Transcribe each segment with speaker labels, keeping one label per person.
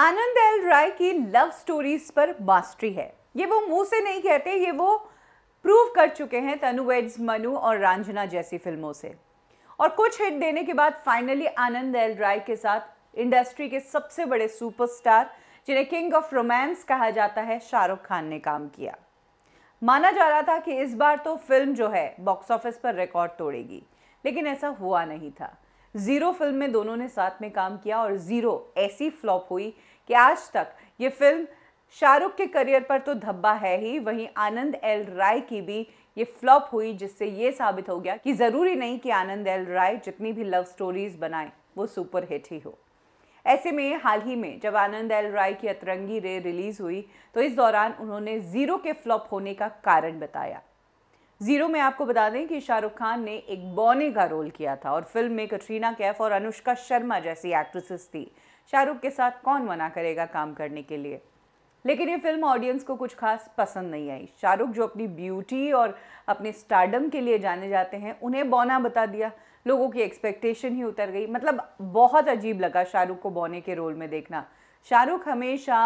Speaker 1: आनंद L राय की love stories पर mastery है ये वो मुंह से नहीं कहते ये वो प्रूव कर चुके हैं तनु मनु और रांझना जैसी फिल्मों से और कुछ हिट देने के बाद फाइनली आनंद एल राय के साथ इंडस्ट्री के सबसे बड़े सुपरस्टार जिन्हें किंग ऑफ रोमांस कहा जाता है शाहरुख खान ने काम किया माना जा रहा था कि इस बार तो फिल्म जो है बॉक्स ऑफिस पर रिकॉर्ड तोड़ेगी लेकिन ऐसा हुआ नहीं था ज़ीरो फिल्म में दोनों ने साथ में काम किया और ज़ीरो ऐसी फ्लॉप हुई कि आज तक ये फिल्म शाहरुख के करियर पर तो धब्बा है ही वहीं आनंद एल राय की भी ये फ्लॉप हुई जिससे ये साबित हो गया कि ज़रूरी नहीं कि आनंद एल राय जितनी भी लव स्टोरीज बनाए वो सुपरहिट ही हो ऐसे में हाल ही में जब आनंद एल राय की अतरंगी रे रिलीज़ हुई तो इस दौरान उन्होंने ज़ीरो के फ्लॉप होने का कारण बताया जीरो में आपको बता दें कि शाहरुख खान ने एक बौने का रोल किया था और फिल्म में कटरीना कैफ और अनुष्का शर्मा जैसी एक्ट्रेसेस थी शाहरुख के साथ कौन मना करेगा काम करने के लिए लेकिन ये फिल्म ऑडियंस को कुछ खास पसंद नहीं आई शाहरुख जो अपनी ब्यूटी और अपने स्टार्डम के लिए जाने जाते हैं उन्हें बौना बता दिया लोगों की एक्सपेक्टेशन ही उतर गई मतलब बहुत अजीब लगा शाहरुख को बौने के रोल में देखना शाहरुख हमेशा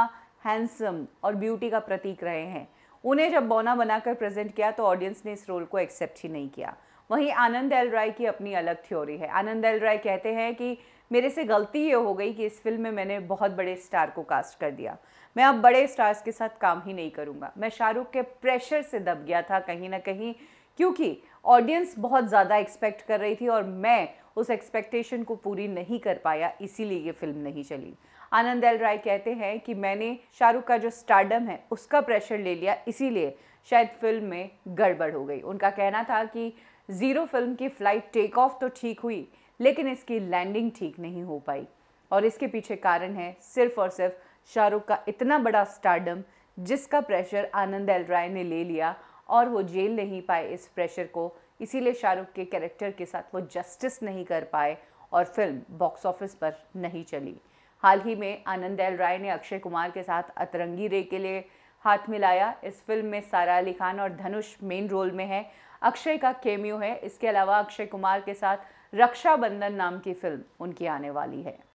Speaker 1: हैंडसम और ब्यूटी का प्रतीक रहे हैं उन्हें जब बौना बनाकर प्रेजेंट किया तो ऑडियंस ने इस रोल को एक्सेप्ट ही नहीं किया वहीं आनंद एल राय की अपनी अलग थ्योरी है आनंद एल राय कहते हैं कि मेरे से गलती ये हो गई कि इस फिल्म में मैंने बहुत बड़े स्टार को कास्ट कर दिया मैं अब बड़े स्टार्स के साथ काम ही नहीं करूँगा मैं शाहरुख के प्रेशर से दब गया था कहीं ना कहीं क्योंकि ऑडियंस बहुत ज़्यादा एक्सपेक्ट कर रही थी और मैं उस एक्सपेक्टेशन को पूरी नहीं कर पाया इसीलिए ये फिल्म नहीं चली आनंद एल राय कहते हैं कि मैंने शाहरुख का जो स्टार्डम है उसका प्रेशर ले लिया इसीलिए शायद फिल्म में गड़बड़ हो गई उनका कहना था कि ज़ीरो फिल्म की फ़्लाइट टेक ऑफ तो ठीक हुई लेकिन इसकी लैंडिंग ठीक नहीं हो पाई और इसके पीछे कारण है सिर्फ और सिर्फ शाहरुख का इतना बड़ा स्टार्डम जिसका प्रेशर आनंद एल राय ने ले लिया और वो जेल नहीं पाए इस प्रेशर को इसीलिए शाहरुख के कैरेक्टर के साथ वो जस्टिस नहीं कर पाए और फिल्म बॉक्स ऑफिस पर नहीं चली हाल ही में आनंद एल राय ने अक्षय कुमार के साथ अतरंगी रे के लिए हाथ मिलाया इस फिल्म में सारा अली खान और धनुष मेन रोल में है अक्षय का केमियो है इसके अलावा अक्षय कुमार के साथ रक्षाबंधन नाम की फिल्म उनकी आने वाली है